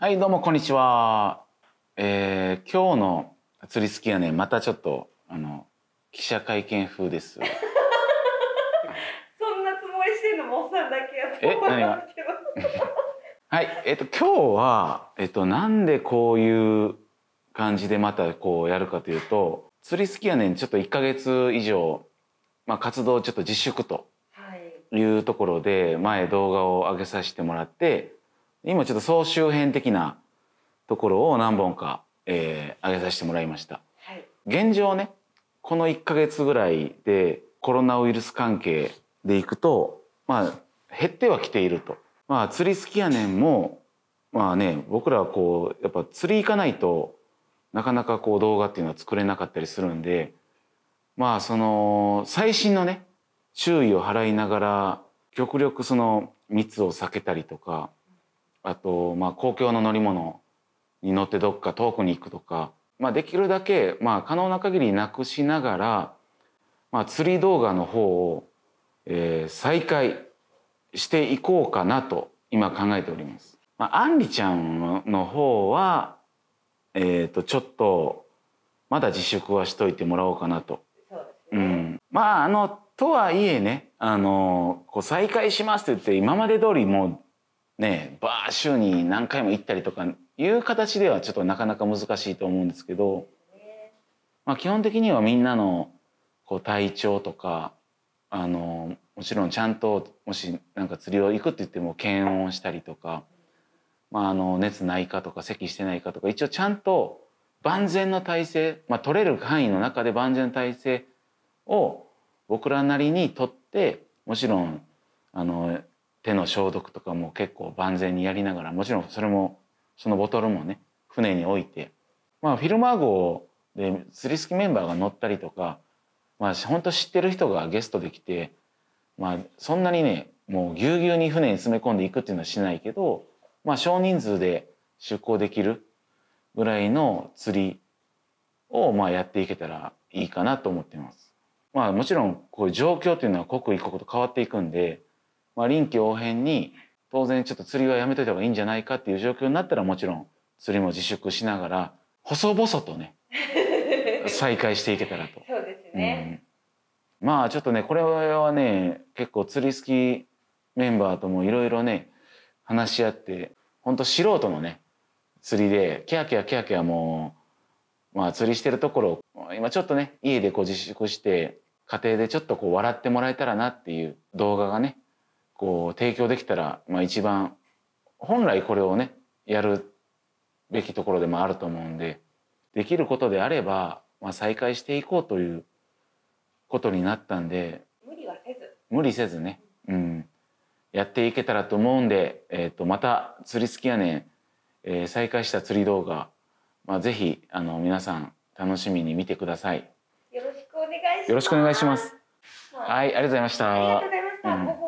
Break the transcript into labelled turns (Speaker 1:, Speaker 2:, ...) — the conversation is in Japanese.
Speaker 1: はい、どうもこんにちは。えー、今日の釣り好きやね、またちょっとあの記者会見風です。そんなつもりしてんのもおっさんだけやと思んですけど。はい、えっ、と今日はえっ、となんでこういう感じでまたこうやるかというと、釣り好きやねんちょっと1か月以上まあ活動ちょっと自粛というところで前動画を上げさせてもらって。今ちょっと総集編的なところを何本か、えー、上げさせてもらいました。はい、現状ねこの1か月ぐらいでコロナウイルス関係でいくとまあ減ってはきていると。まあ釣り好きやねんもまあね僕らはこうやっぱ釣り行かないとなかなかこう動画っていうのは作れなかったりするんでまあその最新のね注意を払いながら極力その密を避けたりとかあと公共の乗り物に乗ってどっか遠くに行くとかできるだけ可能な限りなくしながら釣り動画の方を再開していこうかなと今考えております。あんりちゃんの方は、えー、とちょっとまだ自粛はしといてもらおうかなと。うん、まああのとはいえねあのこう再開しますって言って今まで通りもうねバー週に何回も行ったりとかいう形ではちょっとなかなか難しいと思うんですけど、まあ、基本的にはみんなのこう体調とかあのもちろんちゃんともしなんか釣りを行くって言っても検温したりとか、まあ、あの熱ないかとか咳してないかとか一応ちゃんと万全の体制、まあ、取れる範囲の中で万全の体制を僕らなりにとってもちろんあの手の消毒とかも結構万全にやりながらもちろんそれもそのボトルもね船に置いてまあフィルマー号で釣り好きメンバーが乗ったりとかまあ本当知ってる人がゲストで来てまあそんなにねもうぎゅうぎゅうに船に詰め込んでいくっていうのはしないけどまあ少人数で出航できるぐらいの釣りをまあやっていけたらいいかなと思ってます。まあもちろんこういう状況というのは刻一刻と変わっていくんでまあ、臨機応変に当然ちょっと釣りはやめといた方がいいんじゃないかっていう状況になったらもちろん釣りも自粛しながら細々とね 再開していけたらと。まあちょっとねこれはね結構釣り好きメンバーともいろいろね話し合ってほんと素人のね釣りでキャーキャーキャーキャーもう、まあ、釣りしてるところを今ちょっとね家でこう自粛して家庭でちょっとこう笑ってもらえたらなっていう動画がねこう提供できたら、まあ、一番本来これをねやるべきところでもあると思うんでできることであれば、まあ、再開していこうということになったんで無理はせず無理せずね、うん、やっていけたらと思うんで、えー、とまた釣り好きやねえー、再開した釣り動画、まあ、ぜひあの皆さん楽しみに見てください。よろしくお願いします。よろしくお願いします。はい、ありがとうございました。ありがとうございました。うん